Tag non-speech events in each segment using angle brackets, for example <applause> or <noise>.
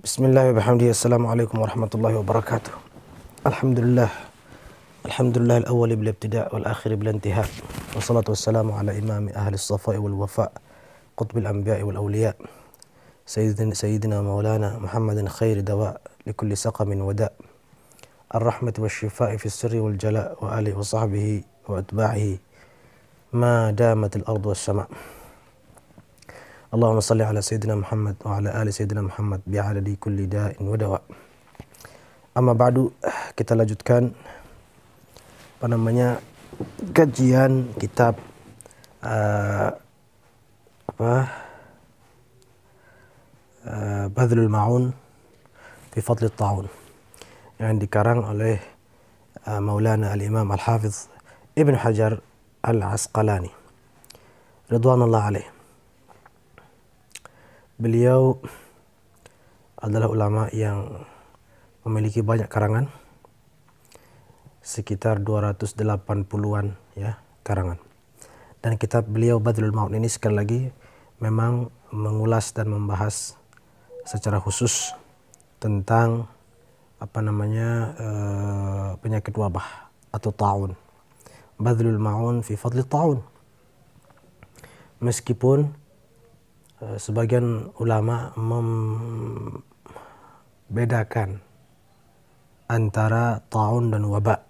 بسم الله وبحمده السلام عليكم ورحمة الله وبركاته الحمد لله الحمد لله الأول بالابتداء والآخر بالانتهاء والصلاة والسلام على إمام أهل الصفاء والوفاء قطب الأنبياء والأولياء سيدنا, سيدنا مولانا محمد خير دواء لكل سقم وداء الرحمة والشفاء في السر والجلاء وآله وصحبه وأتباعه ما دامت الأرض والسماء اللهم صل على سيدنا محمد وعلى آل سيدنا Muhammad bi'adadi kulli da'in wa dawa. Amma ba'du kita lanjutkan apa namanya kajian kitab uh, apa uh, Badlul Ma'un fi Fadl Ta'un yang dikarang oleh uh, Maulana Al-Imam Al-Hafiz Ibn Hajar Al-Asqalani Ridwanullah alaih beliau adalah ulama yang memiliki banyak karangan sekitar 280-an ya karangan. Dan kitab beliau Badrul Maun ini sekali lagi memang mengulas dan membahas secara khusus tentang apa namanya uh, penyakit wabah atau taun. Badrul Maun fi fadli taun. Meskipun Eh, sebagian ulama membedakan antara tahun dan wabak.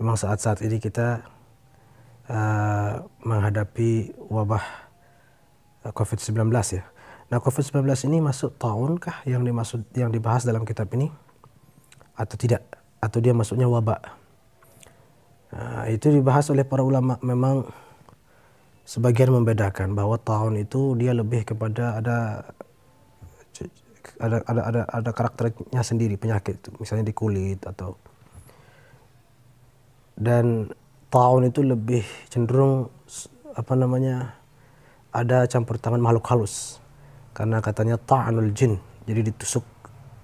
Memang saat-saat ini kita uh, menghadapi wabah eh, COVID-19 ya. Nah, COVID-19 ini masuk tahunkah yang dimaksud yang dibahas dalam kitab ini atau tidak? Atau dia masuknya wabak? Uh, itu dibahas oleh para ulama memang sebagian membedakan bahwa tahun itu dia lebih kepada ada ada ada ada, ada karakternya sendiri penyakit itu misalnya di kulit atau dan tahun itu lebih cenderung apa namanya ada campur tangan makhluk halus karena katanya ta'anul jin jadi ditusuk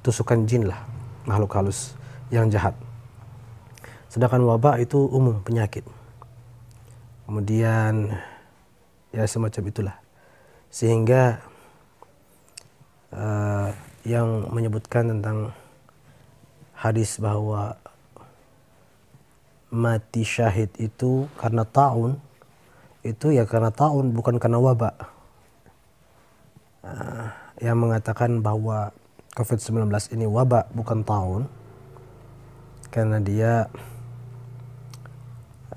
tusukan jin lah makhluk halus yang jahat sedangkan wabah itu umum penyakit kemudian ya semacam itulah sehingga uh, yang menyebutkan tentang hadis bahwa mati syahid itu karena tahun itu ya karena tahun bukan karena wabak uh, eh, yang mengatakan bahwa COVID-19 ini wabak bukan tahun karena dia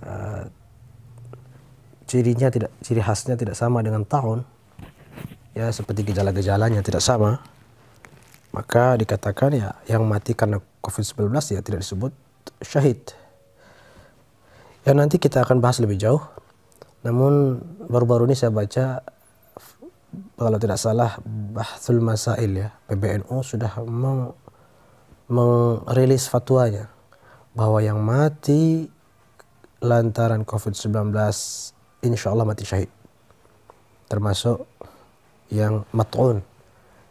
uh, cirinya tidak ciri khasnya tidak sama dengan tahun ya seperti gejala-gejalanya tidak sama maka dikatakan ya yang mati karena COVID-19 ya tidak disebut syahid ya nanti kita akan bahas lebih jauh namun baru-baru ini saya baca kalau tidak salah Bahsul Masail ya PBNU sudah meng merilis fatwanya bahwa yang mati lantaran COVID-19 insya Allah mati syahid termasuk yang mat'un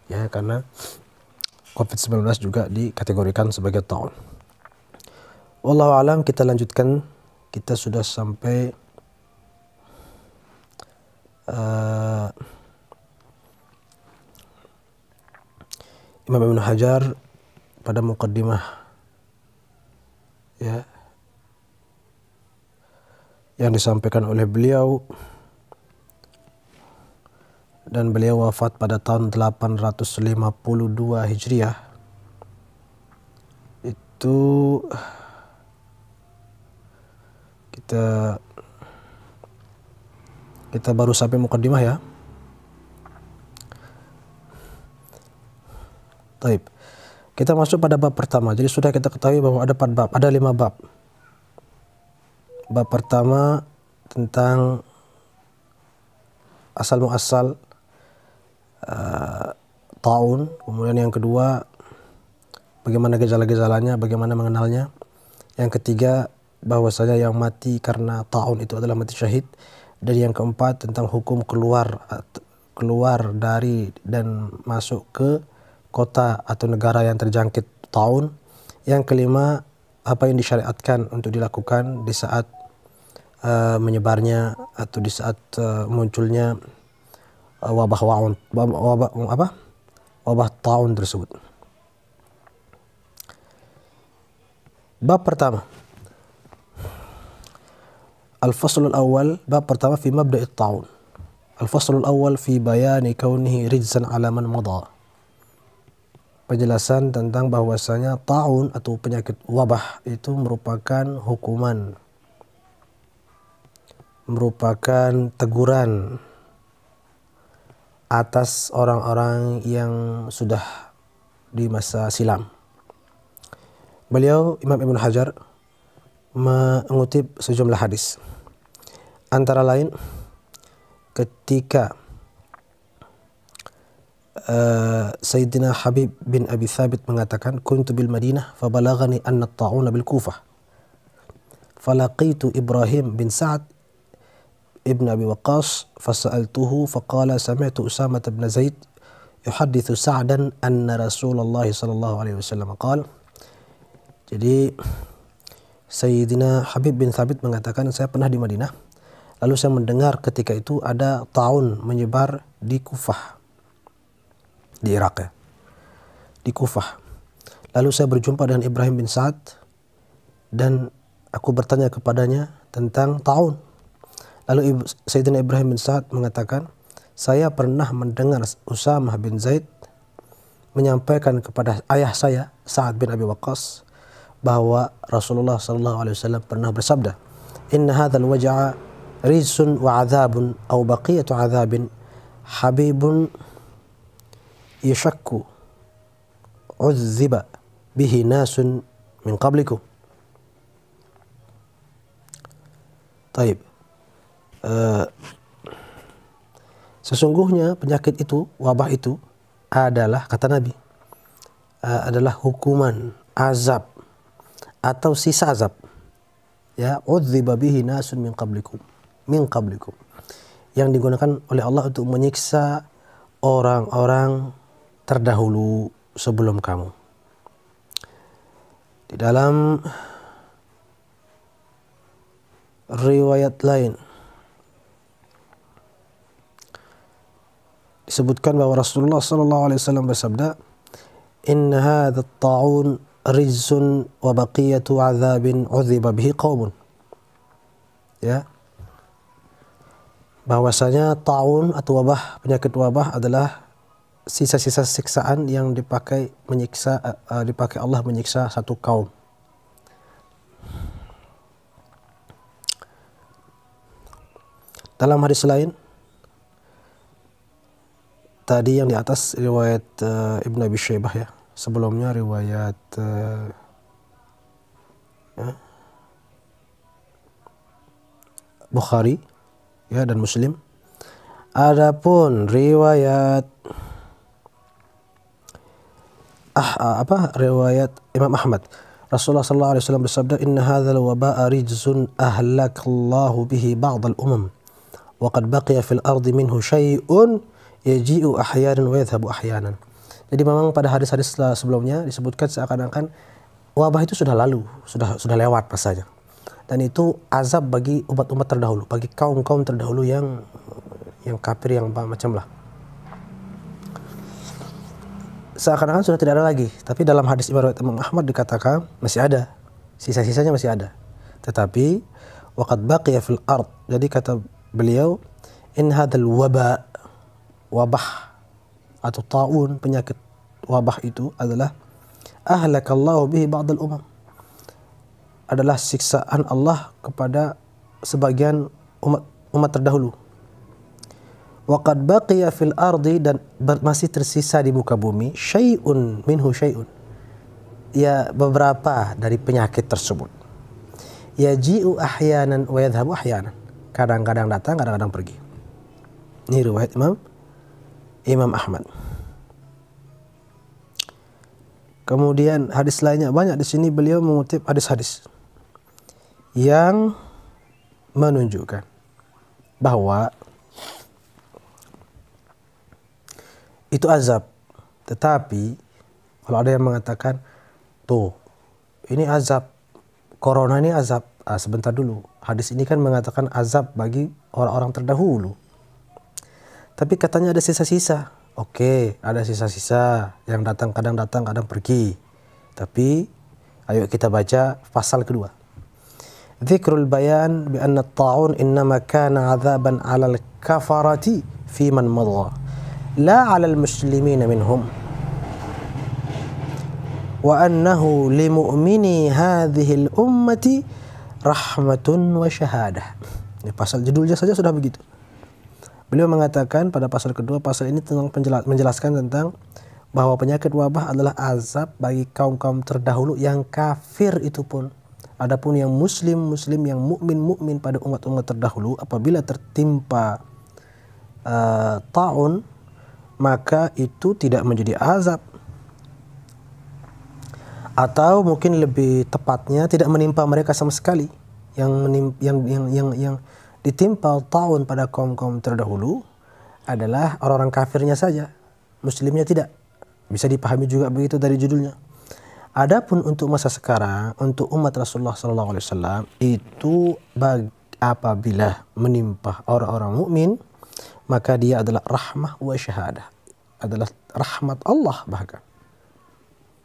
ya karena COVID-19 juga dikategorikan sebagai tahun. Wallahu alam kita lanjutkan kita sudah sampai uh, Imam Ibn Hajar pada mukaddimah ya yang disampaikan oleh beliau dan beliau wafat pada tahun 852 Hijriah itu kita kita baru sampai mukadimah ya Taib. Kita masuk pada bab pertama. Jadi sudah kita ketahui bahwa ada empat bab, ada lima bab bab pertama tentang asal muasal uh, eh, tahun kemudian yang kedua bagaimana gejala-gejalanya bagaimana mengenalnya yang ketiga bahwasanya yang mati karena tahun itu adalah mati syahid dan yang keempat tentang hukum keluar keluar dari dan masuk ke kota atau negara yang terjangkit tahun yang kelima apa yang disyariatkan untuk dilakukan di saat Eh, menyebarnya atau di saat uh, munculnya uh, wabah waun wabah, apa wabah tahun tersebut. Bab pertama. Al-Fasl al-awwal bab pertama fi mabda' at-taun. Al-Fasl al-awwal fi bayani kaunihi rijzan alaman man Penjelasan tentang bahwasanya taun atau penyakit wabah itu merupakan hukuman merupakan teguran atas orang-orang yang sudah di masa silam. Beliau Imam Ibn Hajar mengutip sejumlah hadis. Antara lain ketika uh, Sayyidina Habib bin Abi Thabit mengatakan kuntu bil Madinah fa balaghani anna ta'una bil Kufah falaqitu Ibrahim bin Sa'ad ابن أبي وقاص فسألته فقال سمعت أسامة بن زيد يحدث سعدا أن رسول الله صلى الله عليه وسلم قال jadi Sayyidina Habib bin Thabit mengatakan saya pernah di Madinah lalu saya mendengar ketika itu ada tahun menyebar di Kufah di Irak ya di Kufah lalu saya berjumpa dengan Ibrahim bin Sa'ad dan aku bertanya kepadanya tentang tahun Lalu Sayyidina Ibrahim bin Sa'ad mengatakan, saya pernah mendengar Usamah bin Zaid menyampaikan kepada ayah saya Sa'ad bin Abi Waqqas bahwa Rasulullah sallallahu alaihi wasallam pernah bersabda, "Inna hadzal waj'a rizun wa 'adzabun aw baqiyatu 'adzabin habibun yashakku uzziba bihi nasun min qablikum." Taib. Eh, sesungguhnya penyakit itu, wabah itu adalah kata Nabi uh, adalah hukuman, azab atau sisa azab. Ya, udziba nasun min qablikum, min qablikum. Yang digunakan oleh Allah untuk menyiksa orang-orang terdahulu sebelum kamu. Di dalam riwayat lain disebutkan bahwa Rasulullah sallallahu alaihi wasallam bersabda, "In hadha taun rizun wa baqiyatu azabin bihi Ya. Bahwasanya taun atau wabah, penyakit wabah adalah sisa-sisa siksaan yang dipakai menyiksa eh, dipakai Allah menyiksa satu kaum. Dalam hadis lain, tadi yang di atas riwayat uh, eh, Ibn Abi Syaibah ya. Sebelumnya riwayat uh, ya, Bukhari ya dan Muslim. Adapun riwayat ah, ah, apa riwayat Imam Ahmad Rasulullah sallallahu alaihi wasallam bersabda inna hadzal waba'a rijzun ahlakallahu bihi ba'd al-umam wa qad baqiya fil ardi minhu syai'un yaji'u ahyanan wa yadhhabu ahyanan. Jadi memang pada hadis-hadis sebelumnya disebutkan seakan-akan wabah itu sudah lalu, sudah sudah lewat masanya. Dan itu azab bagi umat-umat terdahulu, bagi kaum-kaum terdahulu yang yang kafir yang macam lah. Seakan-akan sudah tidak ada lagi, tapi dalam hadis riwayat Imam Ahmad dikatakan masih ada. Sisa-sisanya masih ada. Tetapi waqad baqiya fil ard. Jadi kata beliau in hadzal waba wabah atau taun penyakit wabah itu adalah ahlakallahu bihi ba'dal umam adalah siksaan Allah kepada sebagian umat umat terdahulu. Waqad baqiya fil ardi dan masih tersisa di muka bumi syai'un minhu syai'un. Ya beberapa dari penyakit tersebut. Ya ji'u ahyanan wa yadhhabu ahyanan. Kadang-kadang datang, kadang-kadang pergi. Ini riwayat Imam Imam Ahmad. Kemudian hadis lainnya banyak di sini beliau mengutip hadis-hadis yang menunjukkan bahwa itu azab. Tetapi kalau ada yang mengatakan tuh ini azab, corona ini azab. Ah, sebentar dulu. Hadis ini kan mengatakan azab bagi orang-orang terdahulu. Tapi katanya ada sisa-sisa. Oke, ada sisa-sisa yang datang kadang datang kadang pergi. Tapi ayo kita baca pasal kedua. Dzikrul bayan bi anna at-ta'un innama kana 'adzaban 'alal kafarati fi man madha la 'alal muslimin minhum. hadhihi al-ummati rahmatun wa وشهادة. Ini pasal judulnya saja sudah begitu. Beliau mengatakan pada pasal kedua, pasal ini tentang menjelaskan tentang bahwa penyakit wabah adalah azab bagi kaum-kaum terdahulu yang kafir itu pun. Adapun yang muslim, muslim yang mukmin, mukmin pada umat-umat terdahulu apabila tertimpa uh, taun maka itu tidak menjadi azab atau mungkin lebih tepatnya tidak menimpa mereka sama sekali yang menim, yang yang yang yang ditimpa tahun pada kaum-kaum terdahulu adalah orang-orang kafirnya saja, muslimnya tidak. Bisa dipahami juga begitu dari judulnya. Adapun untuk masa sekarang, untuk umat Rasulullah sallallahu alaihi wasallam itu apabila menimpa orang-orang mukmin, maka dia adalah rahmah wa syahadah. Adalah rahmat Allah bahkan.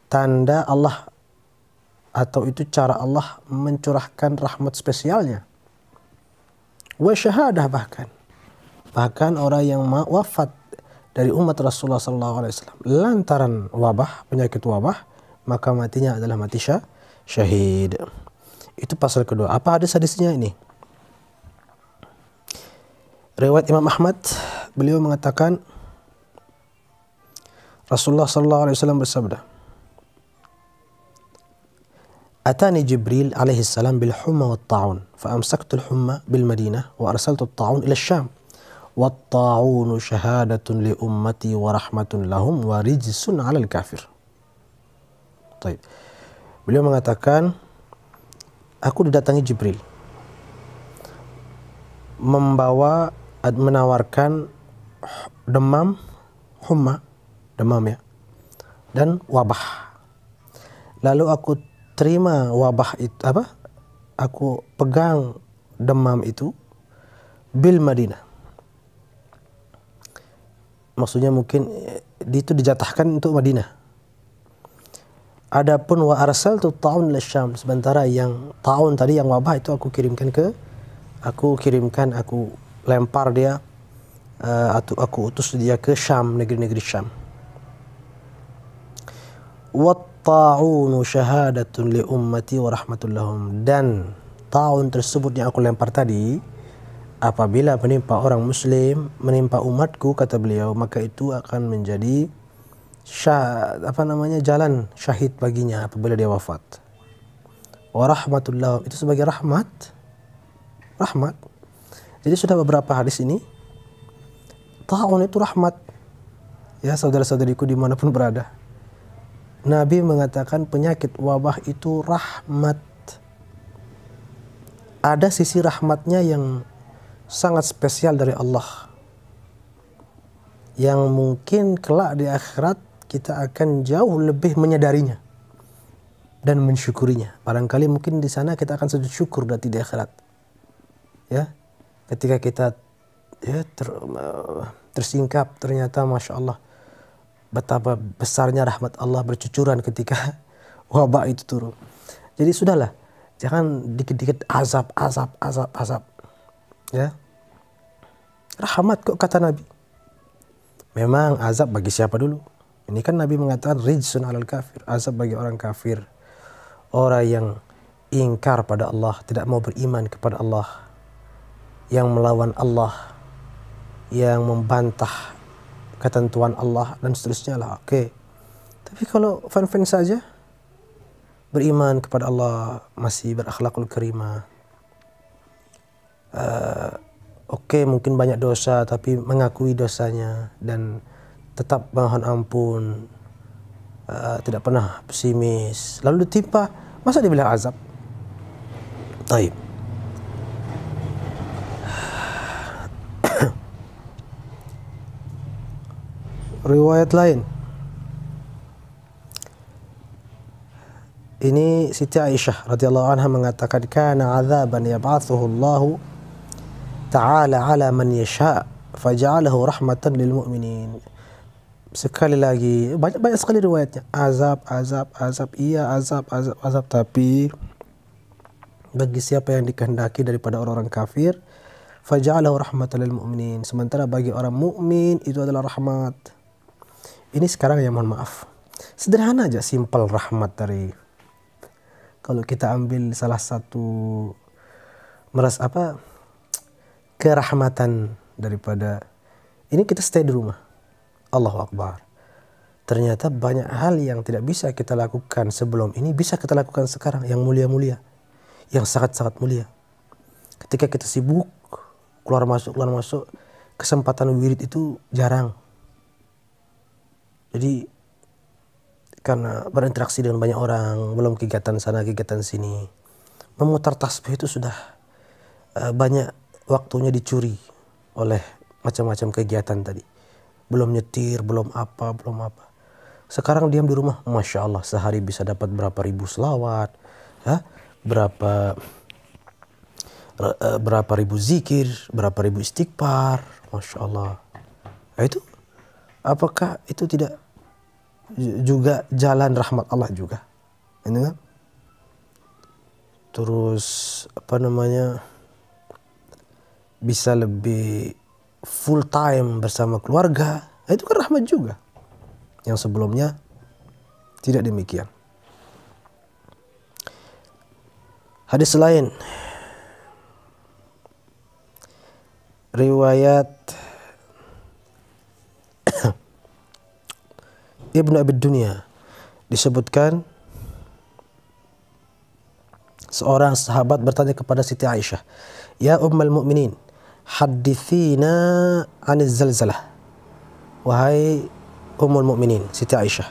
Tanda Allah atau itu cara Allah mencurahkan rahmat spesialnya wa syahadah bahkan bahkan orang yang wafat dari umat Rasulullah SAW lantaran wabah penyakit wabah maka matinya adalah mati syah, syahid itu pasal kedua apa hadis hadisnya ini riwayat Imam Ahmad beliau mengatakan Rasulullah SAW bersabda أتاني جبريل عليه السلام بالحمى والطاعون فأمسكت الحمى بالمدينة وأرسلت الطاعون إلى الشام والطاعون شهادة لأمتي ورحمة لهم ورجس على الكافر طيب beliau mengatakan aku didatangi Jibril membawa menawarkan demam humma demam ya dan wabah lalu aku terima wabah itu apa? Aku pegang demam itu bil Madinah. Maksudnya mungkin eh, itu dijatahkan untuk Madinah. Adapun wa arsal tu tahun lesham sementara yang tahun tadi yang wabah itu aku kirimkan ke aku kirimkan aku lempar dia uh, eh, atau aku utus dia ke Syam negeri-negeri Syam. What? ta'unu syahadatun li ummati wa rahmatullahum dan ta'un tersebut yang aku lempar tadi apabila menimpa orang muslim menimpa umatku kata beliau maka itu akan menjadi syah, apa namanya jalan syahid baginya apabila dia wafat wa itu sebagai rahmat rahmat jadi sudah beberapa hadis ini ta'un itu rahmat ya saudara-saudariku dimanapun berada Nabi mengatakan penyakit wabah itu rahmat. Ada sisi rahmatnya yang sangat spesial dari Allah. Yang mungkin kelak di akhirat kita akan jauh lebih menyadarinya dan mensyukurinya. Barangkali mungkin di sana kita akan sujud syukur dari di akhirat. Ya. Ketika kita ya, ter, eh, tersingkap ternyata Masya Allah betapa besarnya rahmat Allah bercucuran ketika <laughs> wabah itu turun. Jadi sudahlah, jangan dikit-dikit azab, azab, azab, azab. Ya. Rahmat kok kata Nabi. Memang azab bagi siapa dulu? Ini kan Nabi mengatakan rijsun alal kafir, azab bagi orang kafir. Orang yang ingkar pada Allah, tidak mau beriman kepada Allah, yang melawan Allah, yang membantah ketentuan Allah dan seterusnya lah oke tapi kalau fan-fan saja beriman kepada Allah masih berakhlakul karimah uh, oke mungkin banyak dosa tapi mengakui dosanya dan tetap mohon ampun uh, tidak pernah pesimis lalu ditimpa masa dibilang azab taib riwayat lain ini Siti Aisyah radhiyallahu anha mengatakan kana azaban yab'athuhu Allah ta'ala 'ala man yasha faj'alahu rahmatan lil mu'minin sekali lagi banyak banyak sekali riwayatnya azab azab azab iya azab azab azab tapi bagi siapa yang dikehendaki daripada orang-orang kafir faj'alahu rahmatan lil mu'minin sementara bagi orang mukmin itu adalah rahmat ini sekarang ya mohon maaf sederhana aja simple rahmat dari kalau kita ambil salah satu meras apa kerahmatan daripada ini kita stay di rumah Allahu Akbar ternyata banyak hal yang tidak bisa kita lakukan sebelum ini bisa kita lakukan sekarang yang mulia-mulia yang sangat-sangat mulia ketika kita sibuk keluar masuk keluar masuk kesempatan wirid itu jarang jadi karena berinteraksi dengan banyak orang, belum kegiatan sana kegiatan sini, memutar tasbih itu sudah eh, banyak waktunya dicuri oleh macam-macam kegiatan tadi. Belum nyetir, belum apa, belum apa. Sekarang diam di rumah, masya Allah sehari bisa dapat berapa ribu selawat, ya, berapa eh, berapa ribu zikir, berapa ribu istighfar, masya Allah. Nah, itu apakah itu tidak juga jalan rahmat Allah juga. Ini kan? Terus apa namanya? bisa lebih full time bersama keluarga. Nah, itu kan rahmat juga. Yang sebelumnya tidak demikian. Hadis lain riwayat Ibnu Abid Dunya disebutkan seorang sahabat bertanya kepada Siti Aisyah, "Ya Ummul Mukminin, hadithina aniz zalzalah." Wahai Ummul Mukminin, Siti Aisyah.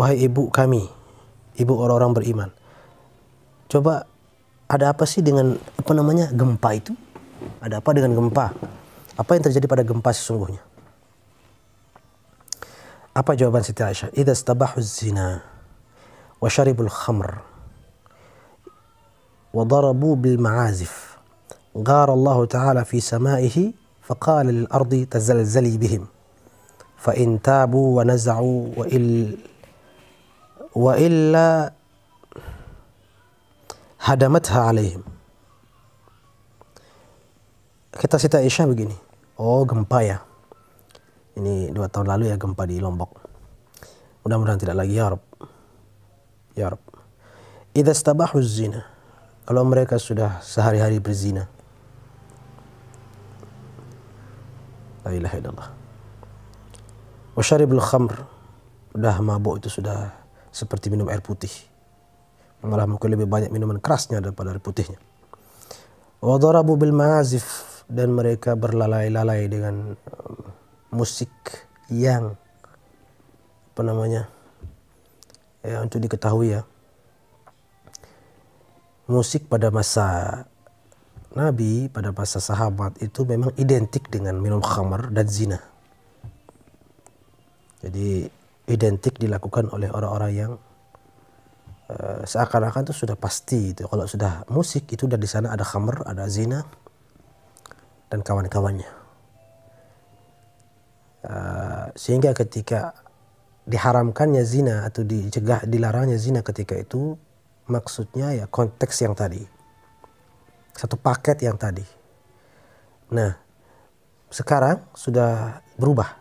Wahai ibu kami, ibu orang-orang beriman. Coba ada apa sih dengan apa namanya gempa itu? Ada apa dengan gempa? Apa yang terjadi pada gempa sesungguhnya? Apa jawaban Siti Aisyah? Idza istabahu zina wa syaribul khamr wa darabu bil ma'azif غار الله تعالى في سمائه فقال للأرض تزلزلي بهم فإن تابوا ونزعوا وإل وإلا هدمتها عليهم kata Siti Aisyah begini oh gempa ya Ini dua tahun lalu ya gempa di Lombok. Mudah-mudahan tidak lagi ya Rob. Ya Rob. huzina. zina. Kalau mereka sudah sehari-hari berzina. La ilaha illallah. Wasyaribul khamr. Udah mabuk itu sudah seperti minum air putih. Malah mungkin lebih banyak minuman kerasnya daripada air putihnya. Wadarabu bil ma'azif. Dan mereka berlalai-lalai dengan um, musik yang apa namanya ya untuk diketahui ya musik pada masa Nabi pada masa sahabat itu memang identik dengan minum khamar dan zina jadi identik dilakukan oleh orang-orang yang uh, seakan-akan itu sudah pasti itu kalau sudah musik itu dari sana ada khamar ada zina dan kawan-kawannya Eh, sehingga ketika diharamkannya zina atau dicegah dilarangnya zina ketika itu maksudnya ya konteks yang tadi satu paket yang tadi nah sekarang sudah berubah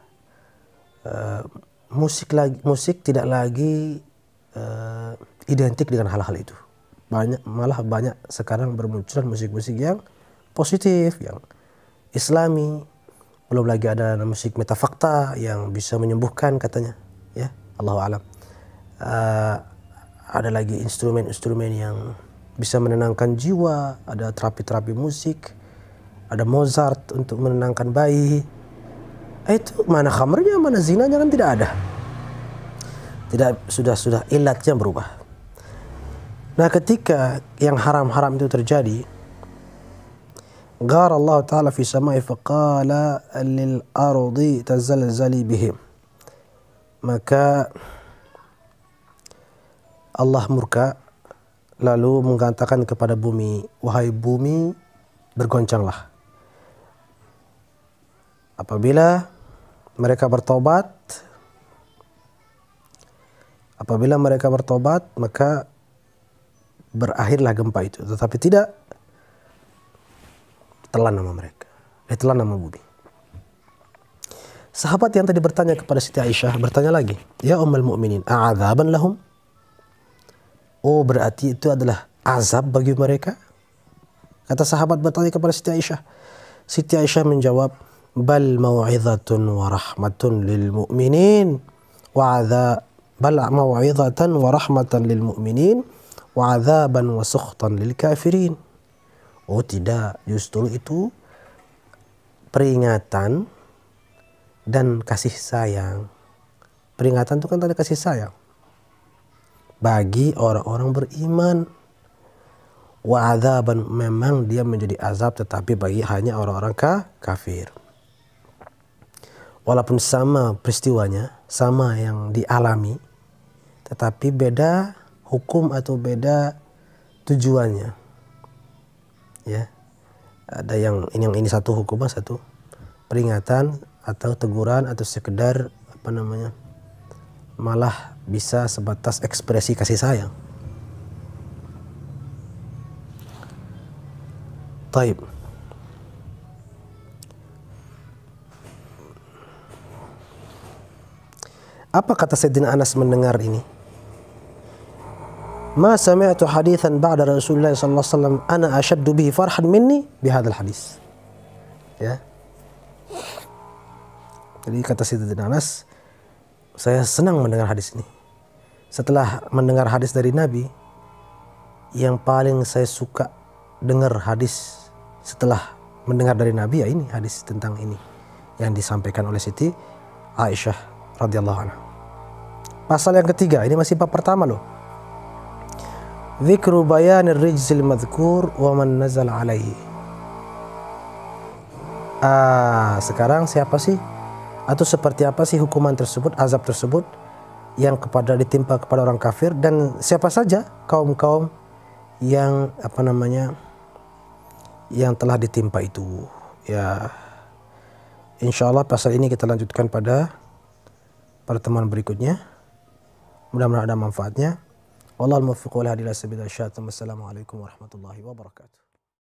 uh, musik lagi musik tidak lagi uh, identik dengan hal-hal itu banyak malah banyak sekarang bermunculan musik-musik yang positif yang islami belum lagi ada musik metafakta yang bisa menyembuhkan katanya ya Allah alam uh, ada lagi instrumen-instrumen yang bisa menenangkan jiwa ada terapi-terapi musik ada Mozart untuk menenangkan bayi eh, itu mana kamarnya mana zinanya kan tidak ada tidak sudah sudah ilatnya berubah nah ketika yang haram-haram itu terjadi غار الله تعالى في السماء فقال للأرض تزلزلي بهم maka Allah murka lalu mengatakan kepada bumi wahai bumi bergoncanglah apabila mereka bertobat apabila mereka bertobat maka berakhirlah gempa itu tetapi tidak ditelan nama mereka, ditelan nama bumi. Sahabat yang tadi bertanya kepada Siti Aisyah bertanya lagi, "Ya ummul mu'minin, a'adzaban lahum?" Oh, berarti itu adalah azab bagi mereka? Kata sahabat bertanya kepada Siti Aisyah. Siti Aisyah menjawab, "Bal mau'izatun wa rahmatun lil mu'minin wa adza bal mau'izatan wa rahmatan lil mu'minin wa adzaban wa sukhtan lil kafirin." Oh tidak, justru itu peringatan dan kasih sayang. Peringatan itu kan tanda kasih sayang. Bagi orang-orang beriman. Wa memang dia menjadi azab tetapi bagi hanya orang-orang kafir. Walaupun sama peristiwanya, sama yang dialami, tetapi beda hukum atau beda tujuannya ya ada yang ini yang ini satu hukuman ah, satu peringatan atau teguran atau sekedar apa namanya malah bisa sebatas ekspresi kasih sayang. Taib. Apa kata Sayyidina Anas mendengar ini? ma sami'tu hadithan ba'da Rasulullah sallallahu alaihi wasallam ana ashaddu bihi farhan minni bihadzal hadis. Ya. Jadi kata Sayyidina Anas, saya senang mendengar hadis ini. Setelah mendengar hadis dari Nabi, yang paling saya suka dengar hadis setelah mendengar dari Nabi ya ini hadis tentang ini yang disampaikan oleh Siti Aisyah radhiyallahu anha. Pasal yang ketiga, ini masih bab pertama loh. ذكر بيان rijzil madhkur wa man nazal alaihi. Ah, sekarang siapa sih atau seperti apa sih hukuman tersebut, azab tersebut yang kepada ditimpa kepada orang kafir dan siapa saja kaum-kaum yang apa namanya yang telah ditimpa itu. Ya. Insya Allah pasal ini kita lanjutkan pada pertemuan berikutnya. Mudah-mudahan ada manfaatnya. والله الموفق والهادي الى سبيل ثم والسلام عليكم ورحمه الله وبركاته